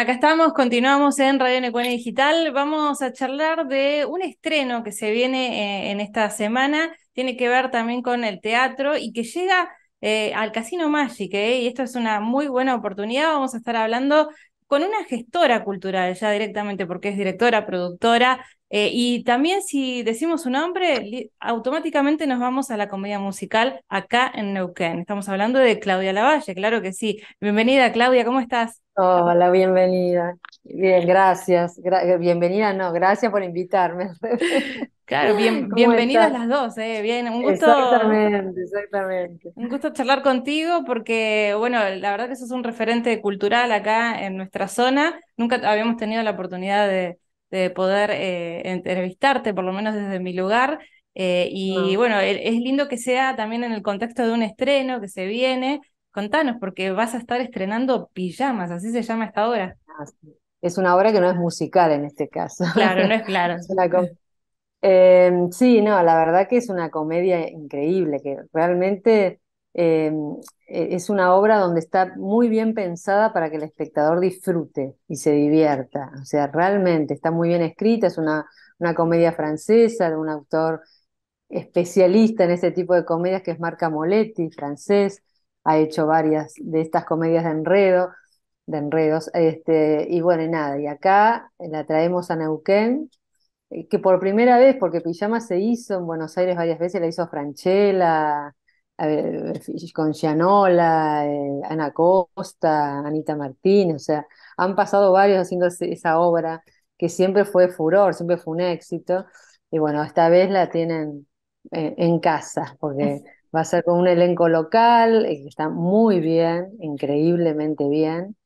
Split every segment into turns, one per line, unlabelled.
acá estamos, continuamos en Radio Necuene Digital. Vamos a charlar de un estreno que se viene eh, en esta semana, tiene que ver también con el teatro y que llega eh, al Casino Magic, eh, y esto es una muy buena oportunidad. Vamos a estar hablando con una gestora cultural ya directamente, porque es directora, productora, eh, y también si decimos un nombre, automáticamente nos vamos a la comedia musical acá en Neuquén. Estamos hablando de Claudia Lavalle, claro que sí. Bienvenida, Claudia, ¿cómo estás?
Hola, bienvenida. Bien, gracias. bienvenida, no, gracias por invitarme. Claro, bienvenidas las
dos, eh, Bien, un gusto. Exactamente,
exactamente.
Un gusto charlar contigo porque, bueno, la verdad que sos un referente cultural acá en nuestra zona. Nunca habíamos tenido la oportunidad de, de poder eh, entrevistarte, por lo menos desde mi lugar. Eh, y ah. bueno, e, es lindo que sea también en el contexto de un estreno que se viene. Contanos, porque vas a estar estrenando Pijamas, así se llama esta obra. Ah,
es una obra que no es musical en este caso. Claro, no es claro. Em, sí, no, la verdad que es una comedia increíble, que realmente Em, e-, es una obra donde está muy bien pensada para que el espectador disfrute y se divierta. O sea, realmente está muy bien escrita, es una, una comedia francesa de un autor especialista en ese tipo de comedias que es Marca Moletti, francés, ha hecho varias de estas comedias de enredo, de enredos, este, y bueno, y nada, y acá la traemos a Neuquén, eh, que por primera vez, porque Pijama se hizo en Buenos Aires varias veces, la hizo Franchella, con Gianola, eh, Ana Costa, Anita Martín o sea, han pasado varios haciendo esa obra que siempre fue furor, siempre fue un éxito, y bueno, esta vez la tienen en, casa, porque va a ser con un elenco local, eh, que está muy bien, increíblemente bien,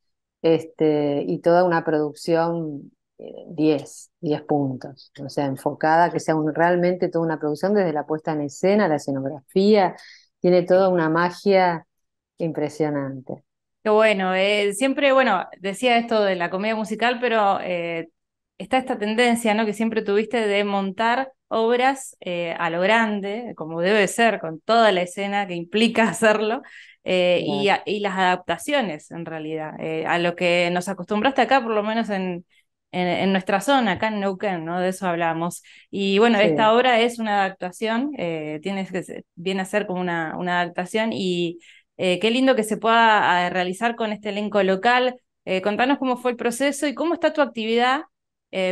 este, y toda una producción 10, eh, 10 puntos, o sea, enfocada, que sea un, realmente toda una producción desde la puesta en escena, la escenografía, tiene toda una magia impresionante.
Qué bueno, eh, siempre, bueno, decía esto de la comedia musical, pero eh, está esta tendencia, ¿no? Que siempre tuviste de montar obras eh, a lo grande, como debe ser, con toda la escena que implica hacerlo, y, las adaptaciones en realidad, a lo que nos acostumbraste acá, por lo menos en, en, nuestra zona, acá en Neuquén, ¿no? De eso hablamos. Y bueno, esta obra es una adaptación, eh, tiene, viene a ser como una, una adaptación y eh, qué lindo que se pueda realizar con este elenco local. Eh, contanos cómo fue el proceso y cómo está tu actividad,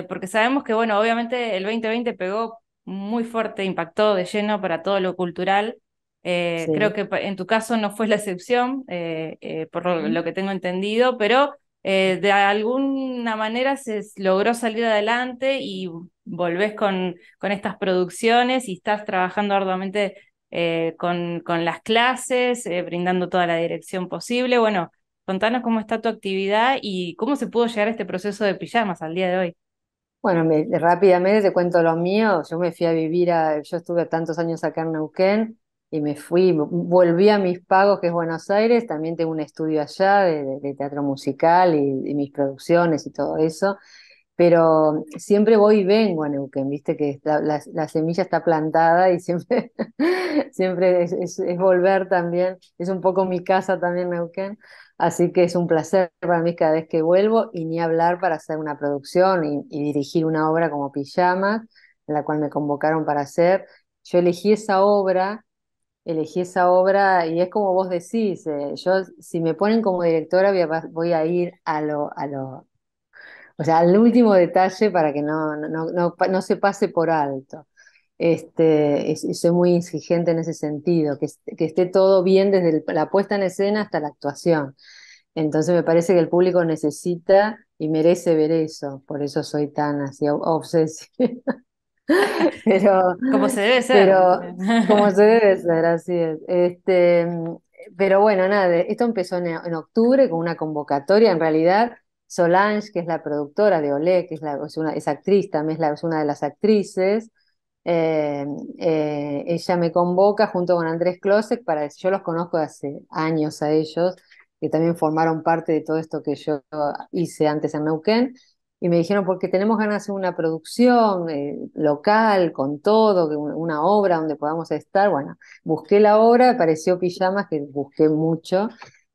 porque sabemos que, bueno, obviamente el 2020 pegó muy fuerte, impactó de lleno para todo lo cultural. Creo que en tu caso no fue la excepción, por lo que tengo entendido, pero eh, de alguna manera se logró salir adelante y volvés con, estas producciones y estás trabajando arduamente eh, con, las clases, eh, brindando toda la dirección posible. Bueno, contanos cómo está tu actividad y cómo se pudo llegar a este proceso de pijamas al
día de hoy. Bueno, rápidamente te cuento lo mío. Yo me fui a vivir a, yo estuve tantos años acá en Neuquén, y me fui, volví a mis pagos, que es Buenos Aires, también tengo un estudio allá de, teatro musical y, mis producciones y todo eso, pero siempre voy y vengo a Neuquén, viste que la, semilla está plantada y siempre, siempre es, volver también, es un poco mi casa también Neuquén, así que es un placer para mí cada vez que vuelvo y ni hablar para hacer una producción y, y dirigir una obra como Pijamas, la cual me convocaron para hacer. Yo elegí esa obra elegí esa obra y es como vos decís, eh, yo si me ponen como directora voy a, ir a lo, a lo, o sea, al último detalle para que no, no, se pase por alto. Este, soy muy exigente en ese sentido, que, que esté todo bien desde la puesta en escena hasta la actuación. Entonces me parece que el público necesita y merece ver eso, por eso soy tan así obsesiva. pero, como se debe ser. Pero, como se debe ser, así es. Este, pero bueno, nada, esto empezó en, octubre con una convocatoria. En realidad, Solange, que es la productora de Olé, que es, una, actriz, también es, una de las actrices, eh, eh, ella me convoca junto con Andrés Klosek para yo los conozco hace años a ellos, que también formaron parte de todo esto que yo hice antes en Neuquén y me dijeron, porque tenemos ganas de hacer una producción eh, local, con todo, una obra donde podamos estar. Bueno, busqué la obra, apareció Pijamas, que busqué mucho,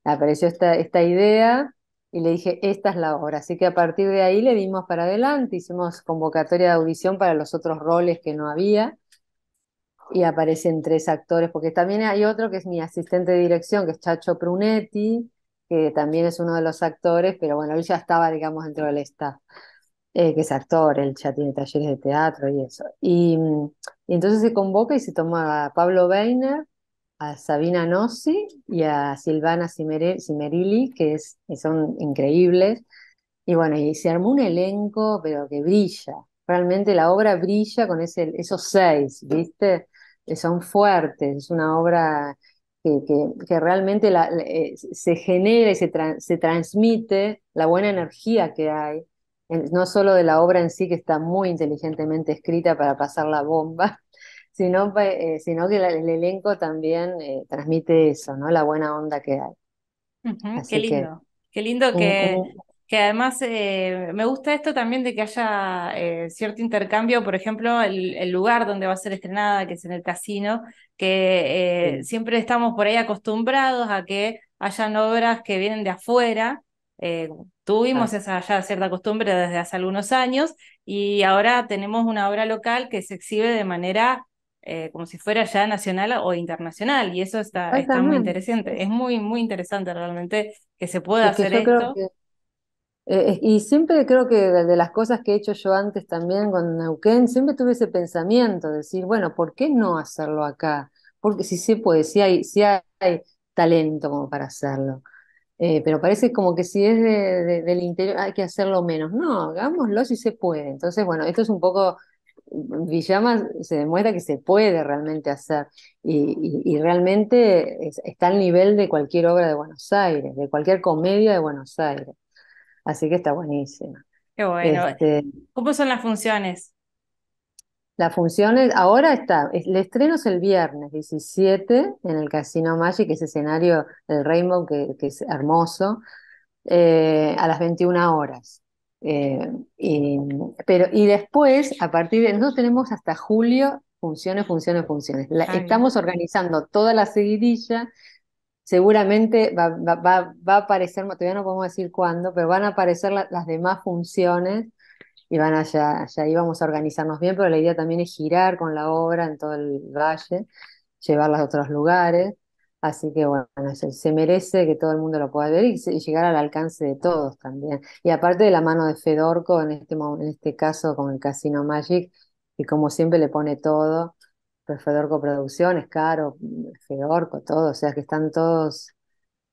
apareció esta, esta idea y le dije, esta es la obra. Así que a partir de ahí le dimos para adelante, hicimos convocatoria de audición para los otros roles que no había. Y aparecen tres actores, porque también hay otro que es mi asistente de dirección, que es Chacho Prunetti, que también es uno de los actores, pero bueno, él ya estaba, digamos, dentro del staff, eh, que es actor, él ya tiene talleres de teatro y eso. Y, entonces se convoca y se toma a Pablo Weiner, a Sabina Nossi y a Silvana Cimerilli, que es, son increíbles. Y bueno, y se armó un elenco, pero que brilla. Realmente la obra brilla con ese, esos seis, ¿viste? Que son fuertes, es una obra que, realmente eh, se genera y se, transmite la buena energía que hay, no solo de la obra en sí que está muy inteligentemente escrita para pasar la bomba, sino, eh, sino que el elenco también eh, transmite eso, ¿no? la buena onda que hay. qué lindo. Que,
qué lindo que, que además eh, me gusta esto también de que haya eh, cierto intercambio, por ejemplo, el, lugar donde va a ser estrenada, que es en el casino, que eh, siempre estamos por ahí acostumbrados a que hayan obras que vienen de afuera. tuvimos esa ya cierta costumbre desde hace algunos años y ahora tenemos una obra local que se exhibe de manera como si fuera ya nacional o internacional y eso está, muy interesante. Es muy, muy interesante realmente que se pueda hacer esto.
Eh, y siempre creo que de las cosas que he hecho yo antes también con Neuquén, siempre tuve ese pensamiento, de decir, bueno, ¿por qué no hacerlo acá? Porque si se puede, si hay, si hay talento como para hacerlo. Eh, pero parece como que si es del interior hay que hacerlo menos. No, hagámoslo si se puede. Entonces, bueno, esto es un poco, Villama se demuestra que se puede realmente hacer y, realmente está al nivel de cualquier obra de Buenos Aires, de cualquier comedia de Buenos Aires. Así que está buenísima. Qué bueno. Este,
¿Cómo son las funciones?
Las funciones, ahora está, el estreno es el viernes 17 en el Casino Magic, ese escenario del Rainbow que, es hermoso, eh, a las 21 horas. Eh, y, pero, y después, a partir de, nosotros tenemos hasta julio funciones, funciones, funciones. Ah, estamos organizando toda la seguidilla seguramente va, a aparecer, todavía no podemos decir cuándo, pero van a aparecer las demás funciones y van allá, allá ahí vamos a organizarnos bien, pero la idea también es girar con la obra en todo el valle, llevarla a otros lugares, así que bueno, se, merece que todo el mundo lo pueda ver y, llegar al alcance de todos también. Y aparte de la mano de Fedorco, en este, en este caso con el Casino Magic, que como siempre le pone todo, Fedorco Producciones, Caro, Fedorco, todo, o sea que están todos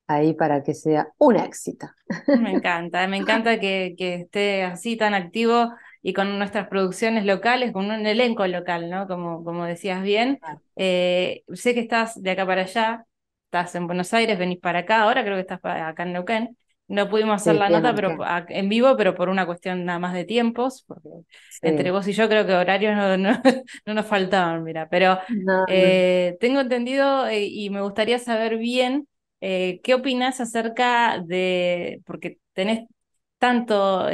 ahí para que sea un éxito.
Me encanta, me encanta que, que, esté así tan activo y con nuestras producciones locales, con un elenco local, ¿no? Como, como decías bien. Eh, sé que estás de acá para allá, estás en Buenos Aires, venís para acá, ahora creo que estás para acá en Neuquén. No pudimos hacer la nota pero, en vivo, pero por una cuestión nada más de tiempos, porque entre vos y yo creo que horarios no, nos faltaban, mira, pero eh, tengo entendido eh, y me gustaría saber bien eh, qué opinas acerca de, porque tenés tanto,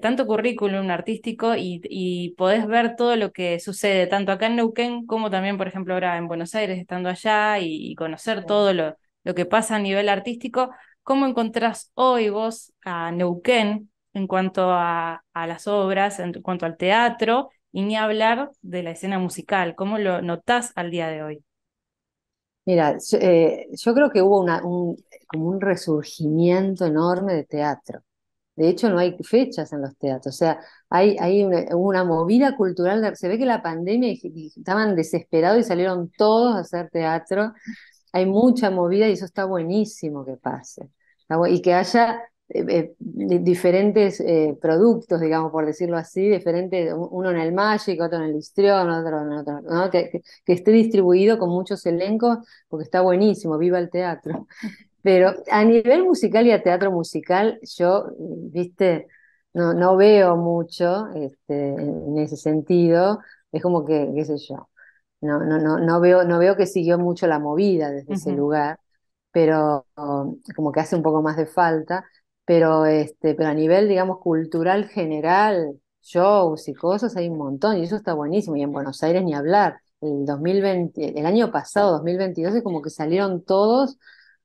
tanto currículum artístico y, podés ver todo lo que sucede, tanto acá en Neuquén como también, por ejemplo, ahora en Buenos Aires, estando allá y, conocer todo lo, lo que pasa a nivel artístico. ¿Cómo encontrás hoy vos a Neuquén en cuanto a, las obras, en cuanto al teatro, y ni hablar de la escena musical? ¿Cómo lo notás al día de hoy?
Mira, yo, eh, creo que hubo un, como un resurgimiento enorme de teatro. De hecho, no hay fechas en los teatros. O sea, hay, una, movida cultural. se ve que la pandemia estaban desesperados y salieron todos a hacer teatro hay mucha movida y eso está buenísimo que pase. Y que haya eh, eh, diferentes eh, productos, digamos, por decirlo así, diferentes, uno en el Magic, otro en el Histrión, otro en otro, que, esté distribuido con muchos elencos, porque está buenísimo, viva el teatro. Pero a nivel musical y a teatro musical, yo, viste, no, no veo mucho este, en ese sentido, es como que, qué sé yo, no, no, no, veo, no veo que siguió mucho la movida desde ese lugar, pero como que hace un poco más de falta, pero, este, pero a nivel, digamos, cultural general, shows y cosas, hay un montón, y eso está buenísimo, y en Buenos Aires ni hablar. El, 2020, el año pasado, 2022, es como que salieron todos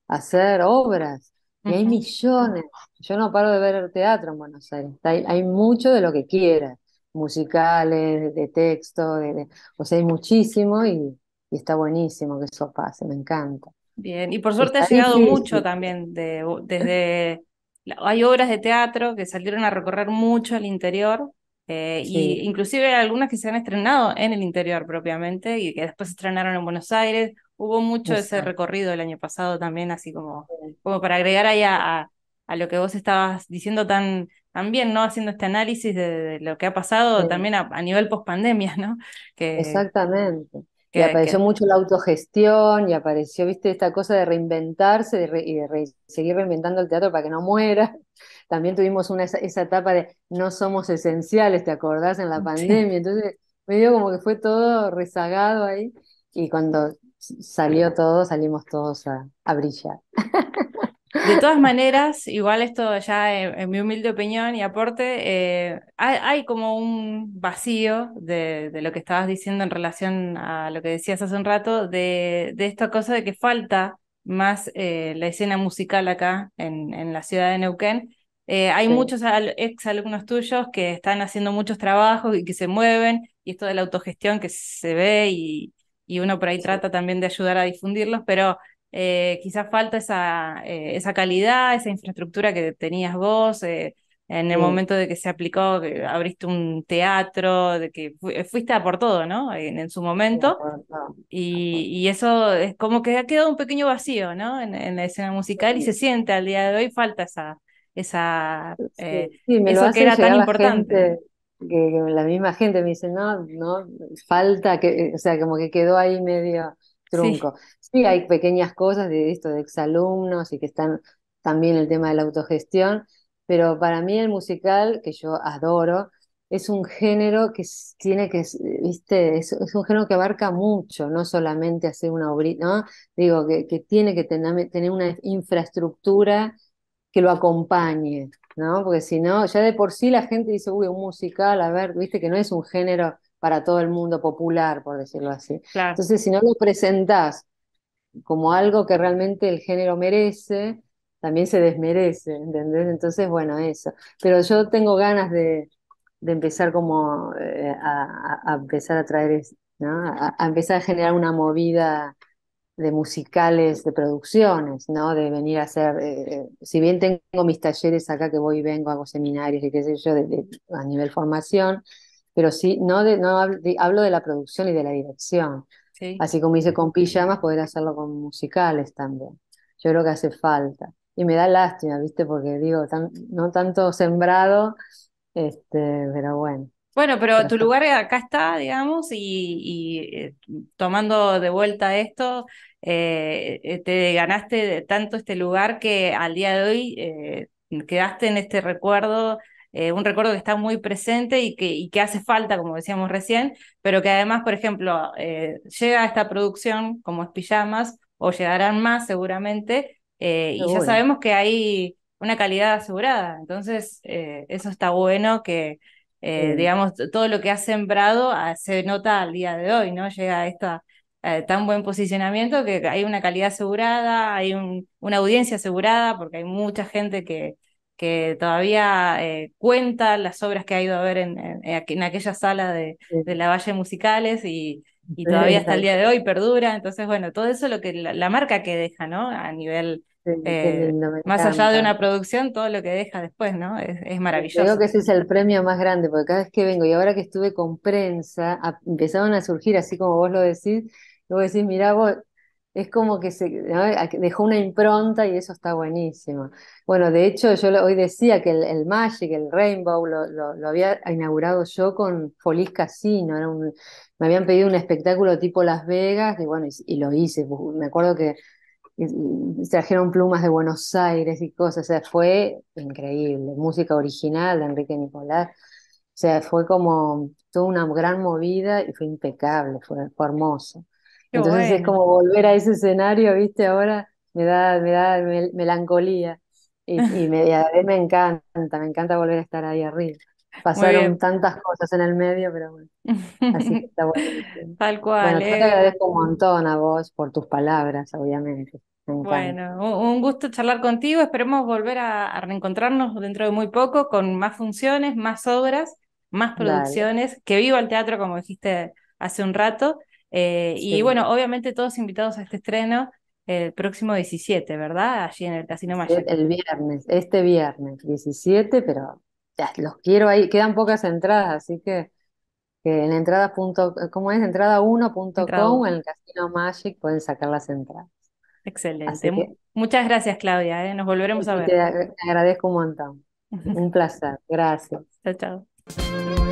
a hacer obras, y hay millones. Yo no paro de ver teatro en Buenos Aires, hay mucho de lo que quieras musicales, de texto, de, o sea, hay muchísimo y, está buenísimo que eso pase, me encanta.
Bien, y por suerte ha llegado mucho también de, desde... Hay obras de teatro que salieron a recorrer mucho el interior, eh, y inclusive algunas que se han estrenado en el interior propiamente y que después se estrenaron en Buenos Aires. Hubo mucho ese recorrido el año pasado también, así como, como para agregar ahí a, lo que vos estabas diciendo tan, también, ¿no? Haciendo este análisis de, lo que ha pasado también a, nivel pospandemia, ¿no? Que,
Exactamente. Que, y apareció mucho la autogestión y apareció, viste, esta cosa de reinventarse y de seguir reinventando el teatro para que no muera. También tuvimos una, esa, etapa de no somos esenciales, ¿te acordás? En la pandemia. Entonces, medio como que fue todo rezagado ahí. Y cuando salió todo, salimos todos a brillar.
De todas maneras, igual esto ya en, mi humilde opinión y aporte, eh, hay, como un vacío de, lo que estabas diciendo en relación a lo que decías hace un rato, de, esta cosa de que falta más eh, la escena musical acá en, la ciudad de Neuquén. Eh, hay muchos ex alumnos tuyos que están haciendo muchos trabajos y que se mueven, y esto de la autogestión que se ve y, uno por ahí trata también de ayudar a difundirlos, pero eh, quizás falta esa, eh, esa, calidad, esa infraestructura que tenías vos eh, en el momento de que se aplicó, que abriste un teatro, de que fuiste por todo, ¿no? En, su momento. y, eso es como que ha quedado un pequeño vacío, ¿no? En, la escena musical y se siente al día de hoy falta esa, esa eso que era tan importante.
la misma gente me dice, no, no, falta, que, o sea, como que quedó ahí medio, trunco. Sí. hay pequeñas cosas de esto de exalumnos y que están también el tema de la autogestión, pero para mí el musical, que yo adoro, es un género que tiene que, viste, es, un género que abarca mucho, no solamente hacer una obra, ¿no? Digo, que, que tiene que tener, tener una infraestructura que lo acompañe, ¿no? Porque si no, ya de por sí la gente dice, uy, un musical, a ver, viste que no es un género para todo el mundo popular, por decirlo así. Entonces, si no lo presentás como algo que realmente el género merece, también se desmerece, ¿entendés? Entonces, bueno, eso. Pero yo tengo ganas de, empezar como eh, a, empezar a traer, ¿no? a, empezar a generar una movida de musicales, de producciones, ¿no? De venir a hacer, eh, eh, si bien tengo mis talleres acá que voy y vengo, hago seminarios y qué sé yo, a nivel formación, pero sí, no, no hablo, de, la producción y de la dirección. Así como hice con pijamas, poder hacerlo con musicales también. Yo creo que hace falta. Y me da lástima, ¿viste? Porque digo, no tanto sembrado, este, pero bueno.
Bueno, pero tu lugar acá está, digamos, y, eh, tomando de vuelta esto, eh, eh, te ganaste tanto este lugar que al día de hoy quedaste en este recuerdo eh, un recuerdo que está muy presente y que, que, hace falta, como decíamos recién, pero que además, por ejemplo, eh, llega a esta producción como es Pijamas, o llegarán más seguramente, eh, y ya sabemos que hay una calidad asegurada, entonces eso está bueno que... digamos, todo lo que ha sembrado ah, se nota al día de hoy, ¿no? Llega a esta, tan buen posicionamiento que hay una calidad asegurada, hay una audiencia asegurada, porque hay mucha gente que, que todavía eh, cuenta las obras que ha ido a ver en, eh, aquella sala de, la Valle Musicales y, todavía hasta el día de hoy perdura. Entonces, bueno, todo eso lo que la, marca que deja, ¿no? A nivel eh, más allá de una producción, todo lo que deja después, ¿no? Es, maravilloso. Creo que ese
es el premio más grande, porque cada vez que vengo y ahora que estuve con prensa, empezaron a surgir, así como vos lo decís, y vos decís, mirá vos, es como que se dejó una impronta y eso está buenísimo. Bueno, de hecho, yo hoy decía que el, Magic, el Rainbow, lo, había inaugurado yo con Folies Casino. Era me habían pedido un espectáculo tipo Las Vegas y bueno, y, lo hice. Me acuerdo que trajeron plumas de Buenos Aires y cosas. O sea, fue increíble. Música original de Enrique Nicolás. O sea, fue como toda una gran movida y fue impecable, fue hermoso. Entonces es como volver a ese escenario, ¿viste? Ahora me da, me da melancolía y, me, a mí me encanta, me encanta volver a estar ahí arriba. Pasaron tantas cosas en el medio, pero bueno. Así que está bueno.
Tal cual. Bueno, yo te eh. agradezco un
montón a vos por tus palabras, obviamente. Bueno,
un gusto charlar contigo. Esperemos volver a, reencontrarnos dentro de muy poco con más funciones, más obras, más producciones. Que viva el teatro, como dijiste hace un rato. Eh, y bueno, obviamente todos invitados a este estreno el próximo 17, ¿verdad? Allí en el Casino
Magic El viernes, este viernes, 17, pero ya los quiero ahí. Quedan pocas entradas, así que, que en punto ¿Cómo es? Entrada1.com en el Casino Magic pueden sacar las entradas. Excelente. Muchas gracias, Claudia. ¿eh? Nos volveremos a ver. Te agradezco un montón. Un placer. Gracias. Chao, chao.